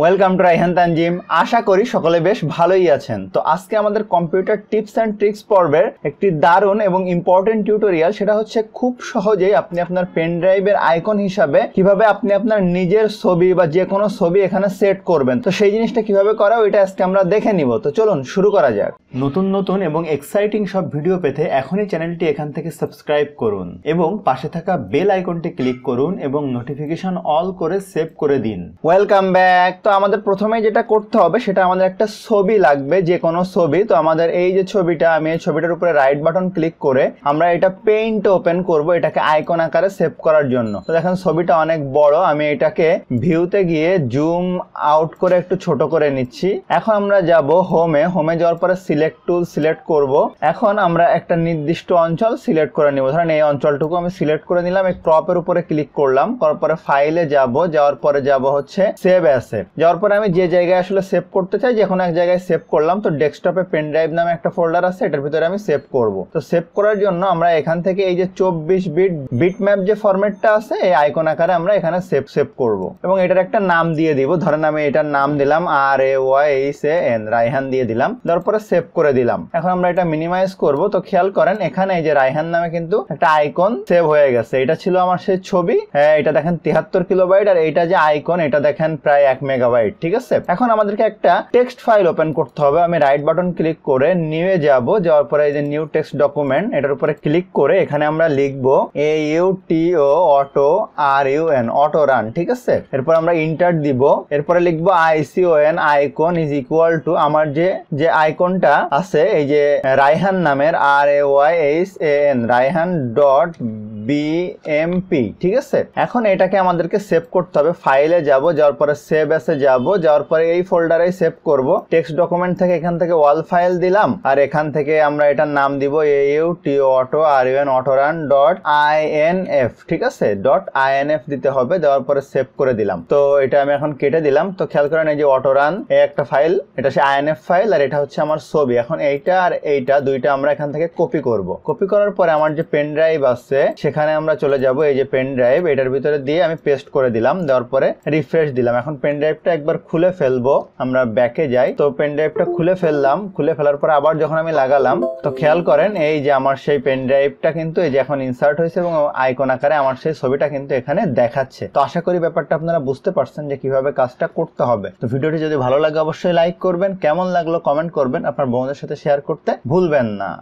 welcome to Raihan Tanjim আশা করি সকলে বেশ ভালোই আছেন তো আজকে আমাদের কম্পিউটার টিপস অ্যান্ড ট্রিক্স পর্বের একটি দারুণ এবং ইম্পর্টেন্ট টিউটোরিয়াল সেটা হচ্ছে খুব সহজেই আপনি আপনার পেন ড্রাইভের আইকন হিসাবে কিভাবে আপনি আপনার নিজের ছবি বা যে কোনো ছবি এখানে সেট করবেন তো সেই জিনিসটা কিভাবে করা ওইটা আজকে আমরা দেখে নিব তো চলুন শুরু করা যাক নতুন নতুন এবং এক্সাইটিং সব ভিডিও পেতে এখনই চ্যানেলটি এখান থেকে সাবস্ক্রাইব করুন এবং পাশে থাকা বেল আইকনটি ক্লিক করুন এবং নোটিফিকেশন অল করে সেভ করে দিন ওয়েলকাম ব্যাক তো আমাদের প্রথমে যেটা করতে হবে সেটা আমাদের একটা ছবি লাগবে যে কোনো ছবি তো আমাদের এই যে ছবিটা আমি এই ছবিটার উপরে রাইট বাটন ক্লিক করে আমরা এটা পেইন্ট ওপেন করব এটাকে আইকন আকারে সেভ করার জন্য তো দেখেন ছবিটা অনেক বড় আমি এটাকে ভিউতে গিয়ে জুম আউট করে একটু ছোট করে নিচ্ছি এখন আমরা যাব হোমে হোমে যাওয়ার পরে সিলেক্ট টুল সিলেক্ট করব এখন আমরা একটা নির্দিষ্ট অঞ্চল সিলেক্ট করে নিব ধরেন এই অঞ্চলটুকু আমি সিলেক্ট করে নিলাম এই ক্রপের উপরে ক্লিক করলাম করার পরে ফাইলে যাব যাওয়ার পরে যাব হচ্ছে সেভ অ্যাসে যাওয়ার পরে আমি যে জায়গায় আসলে সেভ করতে চাই যে কোনো এক জায়গায় সেভ করলাম তো ডেস্কটপে পেন ড্রাইভ নামে একটা ফোল্ডার আছে এটার ভিতরে আমি সেভ করব তো সেভ করার জন্য আমরা এখান থেকে এই যে চব্বিশ বিট বিট ম্যাপ যে ফরম্যাটটা আছে এই আইকন আকারে আমরা এখানে সেভ সেভ করব এবং এটার একটা নাম দিয়ে দিব ধরেন আমি এটার নাম দিলাম R A Y H N Raihan দিয়ে দিলাম তারপরে সেভ করে দিলাম এখন আমরা এটা মিনিমাইজ করব তো খেয়াল করেন এখানে এই যে রাইহান নামে কিন্তু একটা আইকন সেভ হয়ে গেছে এটা ছিল আমার সেই ছবি হ্যাঁ এটা দেখেন তিহাত্তর কিলোবাইট আর এইটা যে আইকন এটা দেখেন প্রায় এক মেগা মেগাবাইট ঠিক আছে এখন আমাদেরকে একটা টেক্সট ফাইল ওপেন করতে হবে আমি রাইট বাটন ক্লিক করে নিউ এ যাব যাওয়ার পরে এই যে নিউ টেক্সট ডকুমেন্ট এটার উপরে ক্লিক করে এখানে আমরা লিখব A U T O auto R U N autorun ঠিক আছে এরপর আমরা ইন্টার দিব এরপরে লিখবো C O N icon is equal to আমার যে যে আইকনটা আছে এই যে রাইহান নামের R A Y H A N Raihan dot BMP ঠিক আছে এখন এটাকে আমাদেরকে সেভ করতে হবে ফাইলে যাব যাওয়ার পরে সেভ এসে যাব যাওয়ার পরে এই ফোল্ডারে সেভ করব টেক্সট ডকুমেন্ট থেকে এখান থেকে ওয়াল ফাইল দিলাম আর এখান থেকে আমরা এটার নাম দিব A U T auto R U N autorun dot INF ঠিক আছে ডট আইএনএফ দিতে হবে দেওয়ার পরে সেভ করে দিলাম তো এটা আমি এখন কেটে দিলাম তো খেয়াল করেন এই যে অটোরান এ একটা ফাইল এটা সে আই ফাইল আর এটা হচ্ছে আমার ছবি এখন এইটা আর এইটা দুইটা আমরা এখান থেকে কপি করব কপি করার পরে আমার যে পেন ড্রাইভ আছে এখানে আমরা চলে যাব এই যে পেন ড্রাইভ এটার ভিতরে দিয়ে আমি পেস্ট করে দিলাম দেওয়ার পরে রিফ্রেশ দিলাম এখন পেন ড্রাইভটা একবার খুলে ফেলবো আমরা ব্যাকে যাই তো পেন ড্রাইভটা খুলে ফেললাম খুলে ফেলার পর আবার যখন আমি লাগালাম তো খেয়াল করেন এই যে আমার সেই পেন ড্রাইভটা কিন্তু এই যে এখন ইনসার্ট হয়েছে এবং আইকন আকারে আমার সেই ছবিটা কিন্তু এখানে দেখাচ্ছে তো আশা করি ব্যাপারটা আপনারা বুঝতে পারছেন যে কিভাবে কাজটা করতে হবে তো ভিডিওটি যদি ভালো লাগে অবশ্যই লাইক করবেন কেমন লাগলো কমেন্ট করবেন আপনার বন্ধুদের সাথে শেয়ার করতে ভুলবেন না